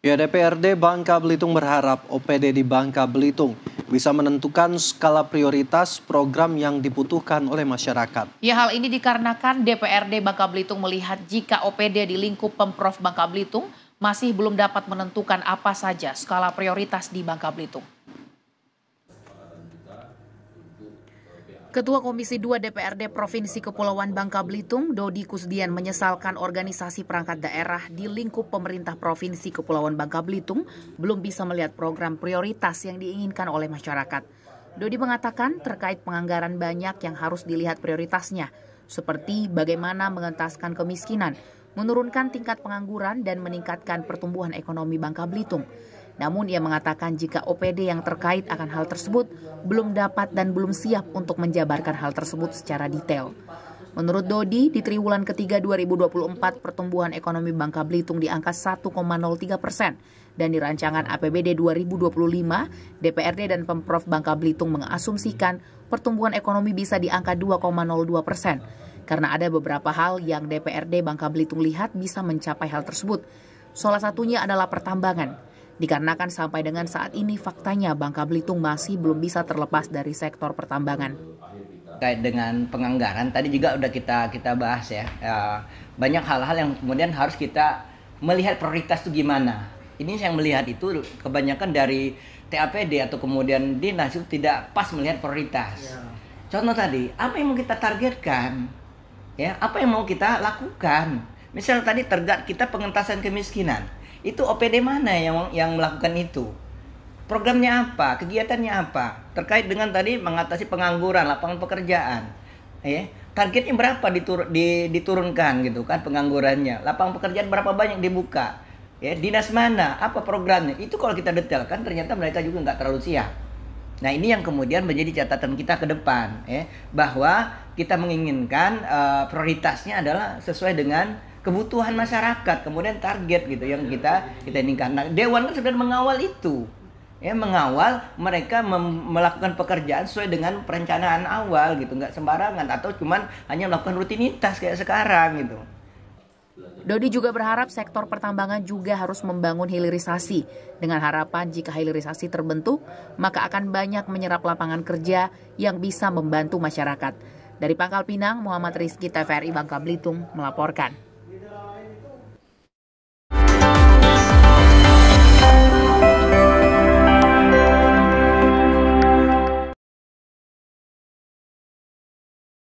Ya, DPRD Bangka Belitung berharap OPD di Bangka Belitung bisa menentukan skala prioritas program yang dibutuhkan oleh masyarakat. Ya, hal ini dikarenakan DPRD Bangka Belitung melihat jika OPD di lingkup Pemprov Bangka Belitung masih belum dapat menentukan apa saja skala prioritas di Bangka Belitung. Ketua Komisi 2 DPRD Provinsi Kepulauan Bangka Belitung, Dodi Kusdian menyesalkan organisasi perangkat daerah di lingkup pemerintah Provinsi Kepulauan Bangka Belitung belum bisa melihat program prioritas yang diinginkan oleh masyarakat. Dodi mengatakan terkait penganggaran banyak yang harus dilihat prioritasnya, seperti bagaimana mengentaskan kemiskinan, menurunkan tingkat pengangguran, dan meningkatkan pertumbuhan ekonomi Bangka Belitung. Namun ia mengatakan jika OPD yang terkait akan hal tersebut belum dapat dan belum siap untuk menjabarkan hal tersebut secara detail. Menurut Dodi, di triwulan ketiga 2024 pertumbuhan ekonomi Bangka Belitung di angka 1,03 persen dan di rancangan APBD 2025, DPRD dan Pemprov Bangka Belitung mengasumsikan pertumbuhan ekonomi bisa di angka 2,02 persen karena ada beberapa hal yang DPRD Bangka Belitung lihat bisa mencapai hal tersebut. Salah satunya adalah pertambangan. Dikarenakan sampai dengan saat ini faktanya Bangka Belitung masih belum bisa terlepas dari sektor pertambangan. Kait dengan penganggaran tadi juga udah kita kita bahas ya. ya banyak hal-hal yang kemudian harus kita melihat prioritas itu gimana. Ini yang melihat itu kebanyakan dari TAPD atau kemudian dinas itu tidak pas melihat prioritas. Ya. Contoh tadi, apa yang mau kita targetkan? Ya, apa yang mau kita lakukan? Misal tadi tergat kita pengentasan kemiskinan itu OPD mana yang yang melakukan itu? Programnya apa? Kegiatannya apa? Terkait dengan tadi mengatasi pengangguran, lapangan pekerjaan. Ya, targetnya berapa ditur, di, diturunkan gitu kan penganggurannya? Lapangan pekerjaan berapa banyak dibuka? Ya, dinas mana? Apa programnya? Itu kalau kita detailkan ternyata mereka juga nggak terlalu siap Nah, ini yang kemudian menjadi catatan kita ke depan ya, bahwa kita menginginkan uh, prioritasnya adalah sesuai dengan kebutuhan masyarakat, kemudian target gitu yang kita kita inginkan. Nah, dewan kan sudah mengawal itu. Ya, mengawal mereka mem- melakukan pekerjaan sesuai dengan perencanaan awal gitu, nggak sembarangan atau cuman hanya melakukan rutinitas kayak sekarang gitu. Dodi juga berharap sektor pertambangan juga harus membangun hilirisasi. Dengan harapan jika hilirisasi terbentuk, maka akan banyak menyerap lapangan kerja yang bisa membantu masyarakat. Dari Pangkal Pinang, Muhammad Rizki TVRI Bangka Belitung melaporkan.